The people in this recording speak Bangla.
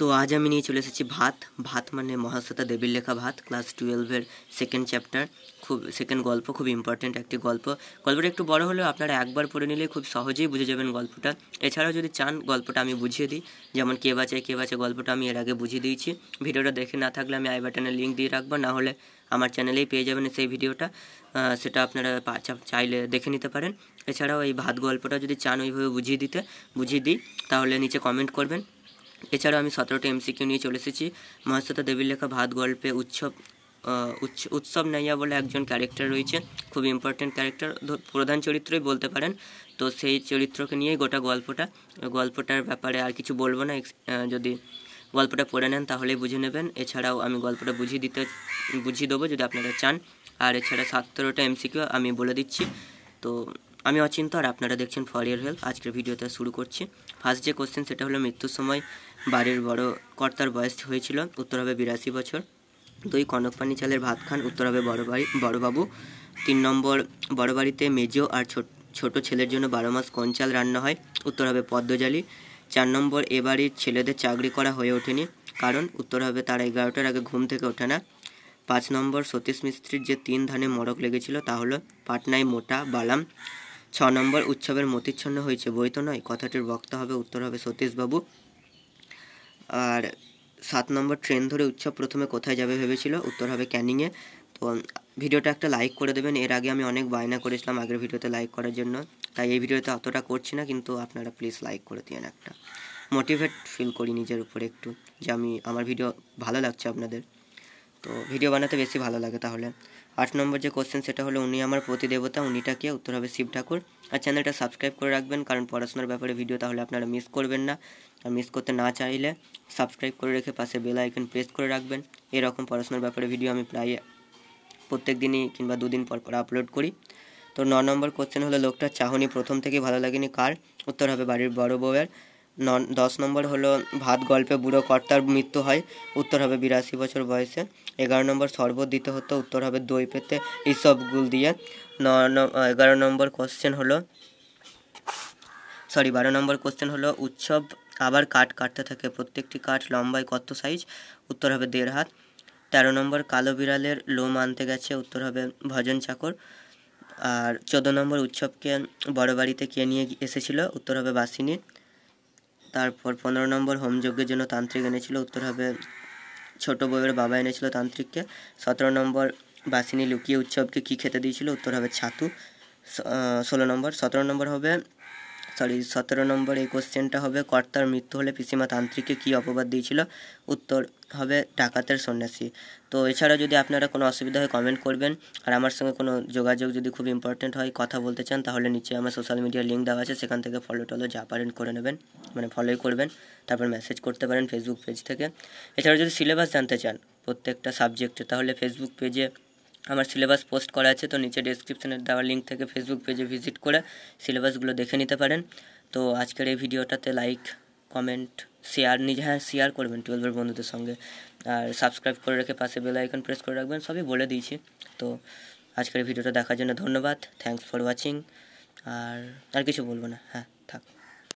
তো আজ আমি নিয়ে চলে এসেছি ভাত ভাত মানে মহাশ্বেতা দেবীর লেখা ভাত ক্লাস টুয়েলভের সেকেন্ড চ্যাপ্টার খুব সেকেন্ড গল্প খুব ইম্পর্ট্যান্ট একটি গল্প গল্পটা একটু বড় হলেও আপনারা একবার পড়ে নিলে খুব সহজেই বুঝে যাবেন গল্পটা এছাড়াও যদি চান গল্পটা আমি বুঝিয়ে দিই যেমন কে বাঁচে কে বাঁচে গল্পটা আমি এর আগে বুঝিয়ে দিয়েছি ভিডিওটা দেখে না থাকলে আমি আই বাটনের লিঙ্ক দিয়ে রাখবো না হলে আমার চ্যানেলেই পেয়ে যাবেন সেই ভিডিওটা সেটা আপনারা চাইলে দেখে নিতে পারেন এছাড়াও এই ভাত গল্পটা যদি চান ওইভাবে বুঝিয়ে দিতে বুঝিয়ে দিই তাহলে নিচে কমেন্ট করবেন এছাড়াও আমি সতেরোটি এমসিকিউ নিয়ে চলে এসেছি মহাশ্বেতা দেবীর লেখা ভাত গল্পে উৎসব উৎসব নাইয়া বলে একজন ক্যারেক্টার রয়েছে খুব ইম্পর্ট্যান্ট ক্যারেক্টার প্রধান চরিত্রই বলতে পারেন তো সেই চরিত্রকে নিয়েই গোটা গল্পটা গল্পটার ব্যাপারে আর কিছু বলবো না যদি গল্পটা পড়ে নেন তাহলেই বুঝে নেবেন এছাড়াও আমি গল্পটা বুঝিয়ে দিতে বুঝিয়ে দেবো যদি আপনারা চান আর এছাড়া সতেরোটা এমসিকিউ আমি বলে দিচ্ছি তো আমি অচিন্ত আর আপনারা দেখছেন ফর ইয়ার হেলথ আজকের ভিডিওটা শুরু করছি ফার্স্ট যে কোশ্চেন সেটা হলো মৃত্যুর সময় বাড়ির বড় কর্তার বয়স হয়েছিল উত্তর হবে বিরাশি বছর দুই কনকপানি চালের ভাত খান উত্তর হবে বড় বাড়ি বড়বাবু তিন নম্বর বড় বাড়িতে মেজো আর ছোট ছেলের জন্য বারো মাস কোন চাল রান্না হয় উত্তর হবে পদ্মজালি চার নম্বর এ বাড়ির ছেলেদের চাকরি করা হয়ে ওঠেনি কারণ উত্তর হবে তারা এগারোটার আগে ঘুম থেকে ওঠে না পাঁচ নম্বর সতীশ মিস্ত্রির যে তিন ধানে মরক লেগেছিল তা হলো পাটনায় মোটা বালাম ছ নম্বর উৎসবের মতিচ্ছন্ন হয়েছে বই তো নয় কথাটির বক্তা হবে উত্তর হবে সতীশবাবু আর সাত নম্বর ট্রেন ধরে উৎসব প্রথমে কোথায় যাবে ভেবেছিল উত্তর হবে ক্যানিংয়ে তো ভিডিওটা একটা লাইক করে দেবেন এর আগে আমি অনেক বায়না করেছিলাম আগের ভিডিওতে লাইক করার জন্য তাই এই ভিডিওতে অতটা করছি না কিন্তু আপনারা প্লিজ লাইক করে দিন একটা মোটিভেট ফিল করি নিজের উপরে একটু যে আমি আমার ভিডিও ভালো লাগছে আপনাদের তো ভিডিও বানাতে বেশি ভালো লাগে তাহলে আট নম্বর যে কোশ্চেন সেটা হলো উনি আমার প্রতিদেবতা উনিটা কে উত্তর হবে শিব ঠাকুর আর চ্যানেলটা সাবস্ক্রাইব করে রাখবেন কারণ পড়াশোনার ব্যাপারে ভিডিও তাহলে আপনারা মিস করবেন না আর মিস করতে না চাইলে সাবস্ক্রাইব করে রেখে পাশে বেল আইকন প্রেস করে রাখবেন এরকম পড়াশোনার ব্যাপারে ভিডিও আমি প্রায় প্রত্যেক দিনই কিংবা দুদিন পর পর আপলোড করি তো ন নম্বর কোশ্চেন হলো লোকটার চাহনি প্রথম থেকে ভালো লাগেনি কার উত্তর হবে বাড়ির বড় বউয়ের দশ নম্বর হলো ভাত গল্পে বুড়ো কর্তার মৃত্যু হয় উত্তর হবে বিরাশি বছর বয়সে এগারো নম্বর শরবত দিতে হতো উত্তর হবে দই পেতে গুল দিয়ে ন এগারো নম্বর কোশ্চেন হলো সরি বারো নম্বর কোশ্চেন হলো উৎসব আবার কাঠ কাটতে থাকে প্রত্যেকটি কাঠ লম্বায় কত সাইজ উত্তর হবে দেড় হাত তেরো নম্বর কালো বিড়ালের লোম আনতে গেছে উত্তর হবে ভজন চাকর আর চোদ্দো নম্বর উৎসবকে বড় বাড়িতে কে নিয়ে এসেছিল উত্তর হবে বাসিনীর তারপর পনেরো নম্বর হোম যজ্ঞের জন্য তান্ত্রিক এনেছিল উত্তর হবে ছোট বউয়ের বাবা এনেছিল তান্ত্রিককে সতেরো নম্বর বাসিনী লুকিয়ে উৎসবকে কী খেতে দিয়েছিল উত্তর হবে ছাতু ষোলো নম্বর সতেরো নম্বর হবে সরি সতেরো নম্বর এই কোশ্চেনটা হবে কর্তার মৃত্যু হলে পিসিমা তান্ত্রিককে কী অপবাদ দিয়েছিল উত্তর হবে ডাকাতের সন্ন্যাসী তো এছাড়া যদি আপনারা কোনো অসুবিধা হয় কমেন্ট করবেন আর আমার সঙ্গে কোনো যোগাযোগ যদি খুব ইম্পর্টেন্ট হয় কথা বলতে চান তাহলে নিচে আমার সোশ্যাল মিডিয়ার লিঙ্ক দেওয়া আছে সেখান থেকে ফলো টলো যা পারেন করে নেবেন মানে ফলোই করবেন তারপর মেসেজ করতে পারেন ফেসবুক পেজ থেকে এছাড়া যদি সিলেবাস জানতে চান প্রত্যেকটা সাবজেক্টে তাহলে ফেসবুক পেজে আমার সিলেবাস পোস্ট করা আছে তো নিচে ডেসক্রিপশানে দেওয়া লিঙ্ক থেকে ফেসবুক পেজে ভিজিট করে সিলেবাসগুলো দেখে নিতে পারেন তো আজকের এই ভিডিওটাতে লাইক কমেন্ট শেয়ার নিজে হ্যাঁ শেয়ার করবেন টুয়েলভের বন্ধুদের সঙ্গে আর সাবস্ক্রাইব করে রেখে পাশে বেল আইকন প্রেস করে রাখবেন সবই বলে দিয়েছি তো আজকের ভিডিওটা দেখার জন্য ধন্যবাদ থ্যাংকস ফর ওয়াচিং আর আর কিছু বলবো না হ্যাঁ থাক